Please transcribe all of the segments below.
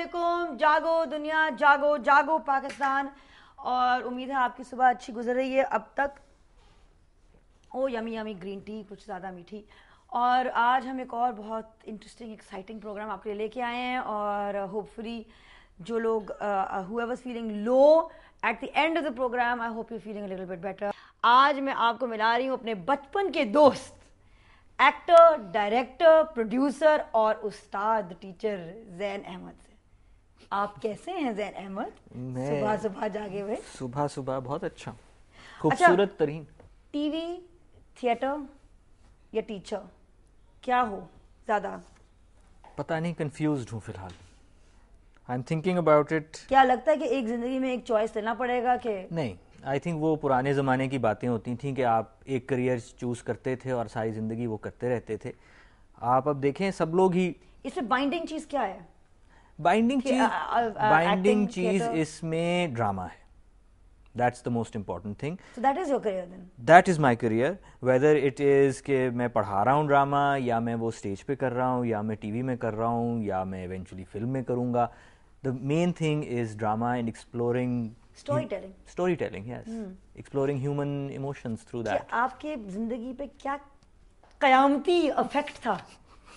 असलकुम जागो दुनिया जागो जागो पाकिस्तान और उम्मीद है आपकी सुबह अच्छी गुजर रही है अब तक oh yummy yummy green tea कुछ ज़्यादा मीठी और आज हम एक और बहुत इंटरेस्टिंग एक्साइटिंग प्रोग्राम आपके लिए लेके आए हैं और होपफुली जो लोग who was feeling low at the end of the programme I hope you feeling little bit better आज मैं आपको मिला रही हूँ अपने बचपन के दोस्त एक्टर डायरेक्टर प्रोड्यूसर और उस्ताद टीचर जैन अहमद से आप कैसे हैं जैन अहमद सुबह सुबह जागे हुए सुबह सुबह बहुत अच्छा खूबसूरत अच्छा, तरीन टीवी थिएटर या टीचर क्या हो ज्यादा पता नहीं कंफ्यूज हूँ फिलहाल I am thinking about it क्या लगता है कि एक जिंदगी में एक चॉइस लेना पड़ेगा कि नहीं आई थिंक वो पुराने ज़माने की बातें होती थी कि आप एक करियर चूज़ करते थे और सारी ज़िंदगी वो करते रहते थे आप अब देखें सब लोग ही इसमें बाइंडिंग चीज़ क्या है बाइंडिंग चीज बाइंडिंग चीज इसमें ड्रामा है that's the most important thing that is your career then that is my career whether it is के मैं पढ़ा रहा हूँ ड्रामा या मैं वो स्टेज पे कर रहा हूँ या मैं टीवी में कर रहा हूँ या मैं इवेंचुअली फिल्म में करूंगा the main thing is drama and exploring story telling yes exploring human emotions through that आपके जिंदगी पे क्या कयामती इफेक्ट था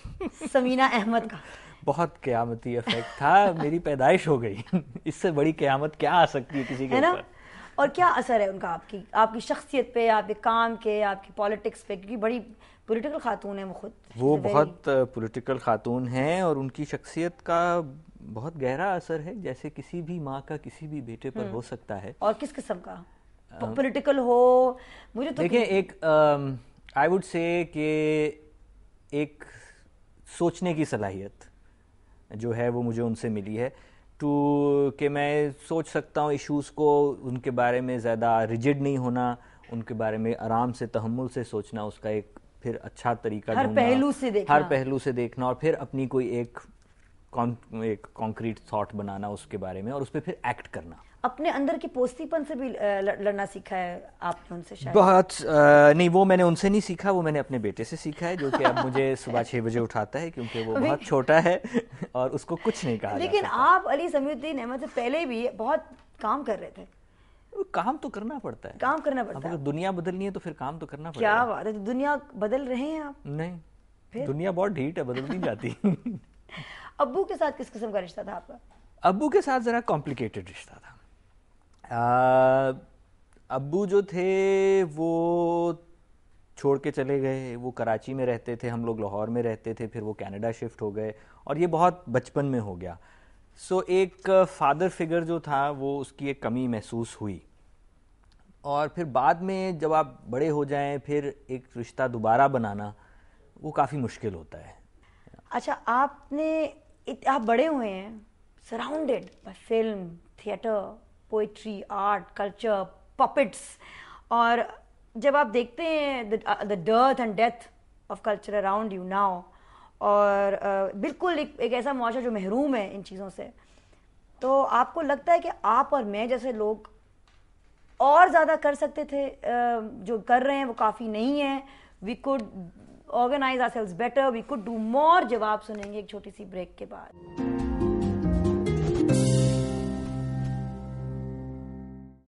समीना अहमद का बहुत क्यामती इफेक्ट था मेरी पैदाइश हो गई इससे बड़ी क्यामत क्या आ सकती है किसी के ऊपर और क्या असर है उनका आपकी आपकी शख्सियत पे आपके काम के आपकी पॉलिटिक्स पे क्योंकि बड़ी पॉलिटिकल खातून है वो खुद वो बहुत पॉलिटिकल खातून हैं और उनकी शख्सियत का बहुत गहरा असर है जैसे किसी भी माँ का किसी भी बेटे पर हम्म। हो सकता है और किस किस्म का पॉलिटिकल हो मुझे तो देखिए एक आई वुड से एक सोचने की सलाहियत जो है वो मुझे उनसे मिली है टू कि मैं सोच सकता हूँ इश्यूज़ को उनके बारे में ज़्यादा रिजिड नहीं होना उनके बारे में आराम से तहमुल से सोचना उसका एक फिर अच्छा तरीका हर पहलू से देखना हर पहलू से देखना और फिर अपनी कोई एक कॉन्क्रीट थॉट बनाना उसके बारे में और उस पर फिर एक्ट करना अपने अंदर की पोस्तीपन से भी लड़ना सीखा है आपने उनसे शायद बहुत आ, नहीं वो मैंने उनसे नहीं सीखा वो मैंने अपने बेटे से सीखा है जो कि अब मुझे सुबह छह बजे उठाता है क्योंकि वो बहुत छोटा है और उसको कुछ नहीं कहा लेकिन आप अली समीउद्दीन अहमद से पहले भी बहुत काम कर रहे थे काम तो करना पड़ता है काम करना पड़ता है दुनिया बदलनी है तो फिर काम तो करना पड़ता क्या बात है तो दुनिया बदल रहे हैं आप नहीं दुनिया बहुत ढीट है बदल नहीं जाती अबू के साथ किस किस्म का रिश्ता था आपका अबू के साथ जरा कॉम्प्लिकेटेड रिश्ता था अबू जो थे वो छोड़ के चले गए वो कराची में रहते थे हम लोग लाहौर में रहते थे फिर वो कनाडा शिफ्ट हो गए और ये बहुत बचपन में हो गया सो so, एक फादर फिगर जो था वो उसकी एक कमी महसूस हुई और फिर बाद में जब आप बड़े हो जाएं फिर एक रिश्ता दोबारा बनाना वो काफ़ी मुश्किल होता है अच्छा आपने आप बड़े हुए हैं surrounded by film theatre poetry art culture puppets और जब आप देखते हैं the dearth and death of culture around you now और uh, बिल्कुल एक, एक ऐसा मुआशा जो महरूम है इन चीज़ों से तो आपको लगता है कि आप और मैं जैसे लोग और ज़्यादा कर सकते थे uh, जो कर रहे हैं वो काफ़ी नहीं है we could organise our sales better we could do more जवाब सुनेंगे एक छोटी सी ब्रेक के बाद